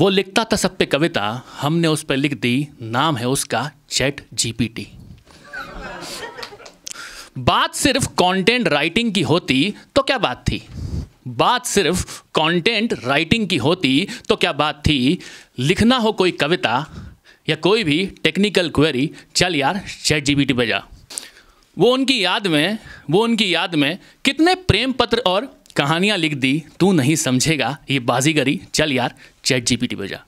वो लिखता था सब पे कविता हमने उस पर लिख दी नाम है उसका चैट जीपीटी बात सिर्फ कंटेंट राइटिंग की होती तो क्या बात थी बात सिर्फ कंटेंट राइटिंग की होती तो क्या बात थी लिखना हो कोई कविता या कोई भी टेक्निकल क्वेरी चल यार चैट जीपीटी पे वो उनकी याद में वो उनकी याद में कितने प्रेम पत्र और कहानियां लिख दी तू नहीं समझेगा ये बाजीगरी चल यार चैट जीपीटी टी जा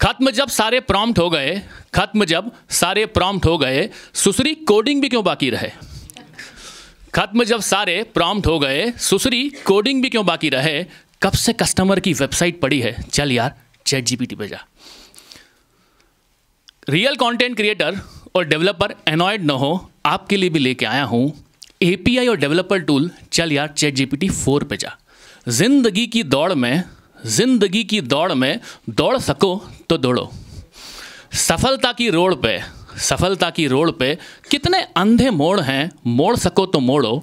खत्म जब सारे प्रॉम्प्ट हो गए खत्म जब सारे प्रॉम्प्ट हो गए सुसरी कोडिंग भी क्यों बाकी रहे खत्म जब सारे प्रॉम्प्ट हो गए सुसरी कोडिंग भी क्यों बाकी रहे कब से कस्टमर की वेबसाइट पड़ी है चल यार चैट जीपीटी टी जा रियल कंटेंट क्रिएटर और डेवलपर एनॉयड न हो आपके लिए भी लेके आया हूं एपीआई और डेवलपर टूल चल यार चैट जीपीटी फोर पे जा जिंदगी की दौड़ में जिंदगी की दौड़ में दौड़ सको तो दौड़ो सफलता की रोड पे सफलता की रोड पे कितने अंधे मोड़ हैं मोड़ सको तो मोड़ो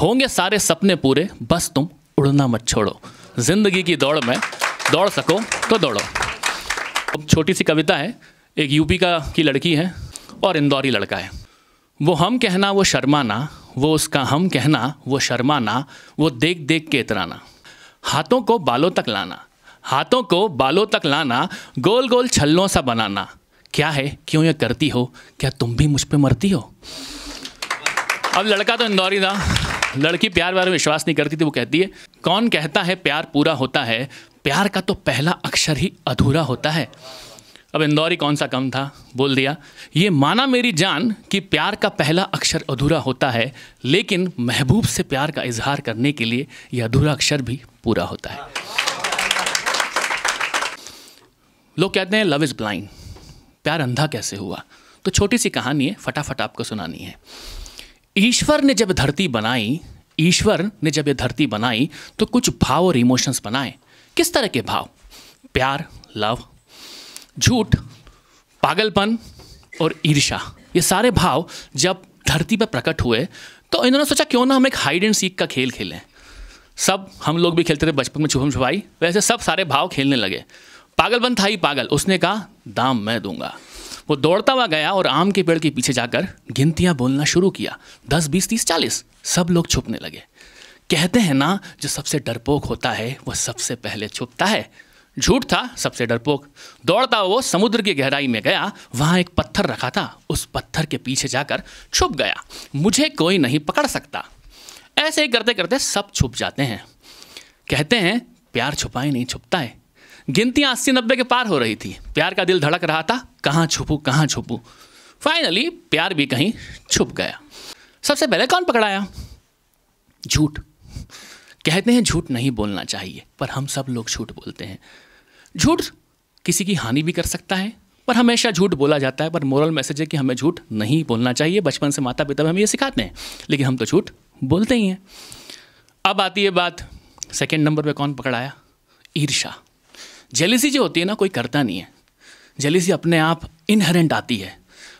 होंगे सारे सपने पूरे बस तुम उड़ना मत छोड़ो जिंदगी की दौड़ में दौड़ सको तो दौड़ो अब छोटी सी कविता है एक यूपी का की लड़की है और इंदौरी लड़का है वो हम कहना वो शर्माना वो उसका हम कहना वो शर्माना वो देख देख के इतराना हाथों को बालों तक लाना हाथों को बालों तक लाना गोल गोल छल्लों सा बनाना क्या है क्यों ये करती हो क्या तुम भी मुझ पे मरती हो अब लड़का तो इंदौरी था लड़की प्यार बारे में विश्वास नहीं करती थी वो कहती है कौन कहता है प्यार पूरा होता है प्यार का तो पहला अक्षर ही अधूरा होता है अब इंदौरी कौन सा कम था बोल दिया ये माना मेरी जान कि प्यार का पहला अक्षर अधूरा होता है लेकिन महबूब से प्यार का इजहार करने के लिए यह अधूरा अक्षर भी पूरा होता है लोग कहते हैं लव इज़ ब्लाइंड प्यार अंधा कैसे हुआ तो छोटी सी कहानी है फटाफट आपको सुनानी है ईश्वर ने जब धरती बनाई ईश्वर ने जब यह धरती बनाई तो कुछ भाव और इमोशंस बनाए किस तरह के भाव प्यार लव झूठ पागलपन और ईर्षा ये सारे भाव जब धरती पर प्रकट हुए तो इन्होंने सोचा क्यों ना हम एक हाइड एंड सीख का खेल खेलें सब हम लोग भी खेलते थे बचपन में छुपम छुपाई वैसे सब सारे भाव खेलने लगे पागलपन था ही पागल उसने कहा दाम मैं दूंगा वो दौड़ता हुआ गया और आम के पेड़ के पीछे जाकर गिनतियाँ बोलना शुरू किया दस बीस तीस चालीस सब लोग छुपने लगे कहते हैं ना जो सबसे डरपोक होता है वह सबसे पहले छुपता है झूठ था सबसे डरपोक दौड़ता वो समुद्र की गहराई में गया वहाँ एक पत्थर रखा था उस पत्थर के पीछे जाकर छुप गया मुझे कोई नहीं पकड़ सकता ऐसे ही करते करते सब छुप जाते हैं कहते हैं प्यार छुपाए नहीं छुपता है गिनती अस्सी नब्बे के पार हो रही थी प्यार का दिल धड़क रहा था कहाँ छुपू कहाँ छुपू फाइनली प्यार भी कहीं छुप गया सबसे पहले कौन पकड़ाया झूठ कहते हैं झूठ नहीं बोलना चाहिए पर हम सब लोग झूठ बोलते हैं झूठ किसी की हानि भी कर सकता है पर हमेशा झूठ बोला जाता है पर मोरल मैसेज है कि हमें झूठ नहीं बोलना चाहिए बचपन से माता पिता हमें ये सिखाते हैं लेकिन हम तो झूठ बोलते ही हैं अब आती है बात सेकेंड नंबर पर कौन पकड़ाया ईर्षा जेलिसी जो होती है ना कोई करता नहीं है जेलिसी अपने आप इनहेरेंट आती है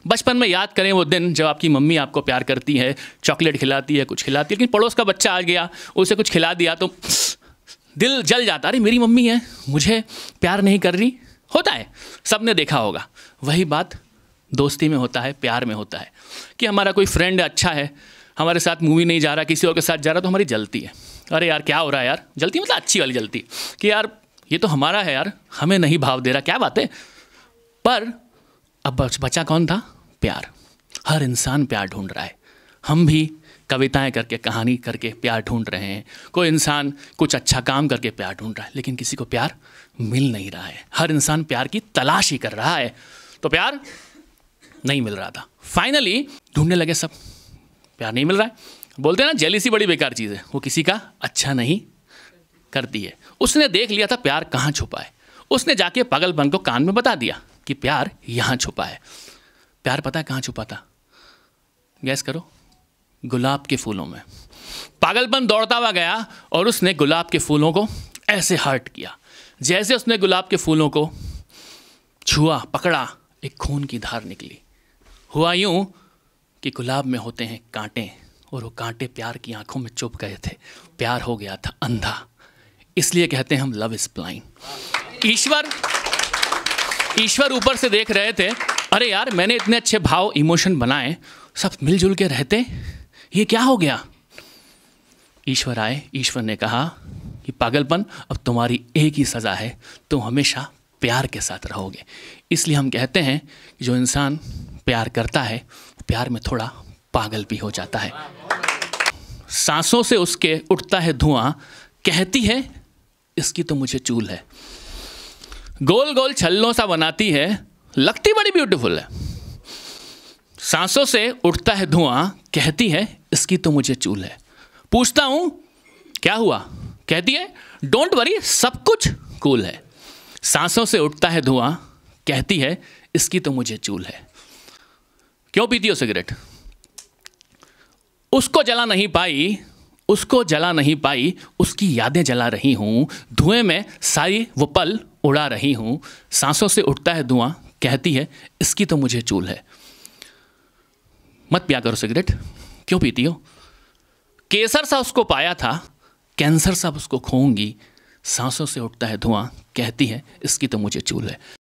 बचपन में याद करें वो दिन जब आपकी मम्मी आपको प्यार करती है चॉकलेट खिलाती है कुछ खिलाती है लेकिन पड़ोस का बच्चा आ गया उसे कुछ खिला दिया तो दिल जल जाता अरे मेरी मम्मी है मुझे प्यार नहीं कर रही होता है सब ने देखा होगा वही बात दोस्ती में होता है प्यार में होता है कि हमारा कोई फ्रेंड अच्छा है हमारे साथ मूवी नहीं जा रहा किसी और के साथ जा रहा तो हमारी जलती है अरे यार क्या हो रहा है यार जलती मतलब अच्छी वाली जलती कि यार ये तो हमारा है यार हमें नहीं भाव दे रहा क्या बात है पर अब बचा कौन था प्यार हर इंसान प्यार ढूंढ रहा है हम भी कविताएं करके कहानी करके प्यार ढूंढ रहे हैं कोई इंसान कुछ अच्छा काम करके प्यार ढूंढ रहा है लेकिन किसी को प्यार मिल नहीं रहा है हर इंसान प्यार की तलाश ही कर रहा है तो प्यार नहीं मिल रहा था फाइनली ढूंढने लगे सब प्यार नहीं मिल रहा है बोलते हैं ना सी बड़ी बेकार चीज़ है वो किसी का अच्छा नहीं करती है उसने देख लिया था प्यार कहाँ छुपा है उसने जाके पागलपन को कान में बता दिया कि प्यार यहाँ छुपा है प्यार पता है कहाँ छुपा था गैस करो गुलाब के फूलों में पागलपन दौड़ता हुआ गया और उसने गुलाब के फूलों को ऐसे हर्ट किया जैसे उसने गुलाब के फूलों को छुआ पकड़ा एक खून की धार निकली हुआ यूं कि गुलाब में होते हैं कांटे और वो कांटे प्यार की आंखों में चुप गए थे प्यार हो गया था अंधा इसलिए कहते हैं हम लव इज ब्लाइंड ईश्वर ईश्वर ऊपर से देख रहे थे अरे यार मैंने इतने अच्छे भाव इमोशन बनाए सब मिलजुल के रहते ये क्या हो गया ईश्वर आए ईश्वर ने कहा कि पागलपन अब तुम्हारी एक ही सज़ा है तुम हमेशा प्यार के साथ रहोगे इसलिए हम कहते हैं कि जो इंसान प्यार करता है प्यार में थोड़ा पागल भी हो जाता है सांसों से उसके उठता है धुआं कहती है इसकी तो मुझे चूल है गोल गोल छल्लों सा बनाती है लगती बड़ी ब्यूटीफुल है सांसों से उठता है धुआं कहती है इसकी तो मुझे चूल है पूछता हूं क्या हुआ कहती है डोंट वरी सब कुछ कूल है सांसों से उठता है धुआं कहती है इसकी तो मुझे चूल है क्यों पीती हो सिगरेट उसको जला नहीं पाई उसको जला नहीं पाई उसकी यादें जला रही हूं धुएं में सारी वो पल उड़ा रही हूं सांसों से उठता है धुआं कहती है इसकी तो मुझे चूल है मत पिया करो सिगरेट क्यों पीती हो केसर सा उसको पाया था कैंसर सा उसको खोऊंगी सांसों से उठता है धुआं कहती है इसकी तो मुझे चूल है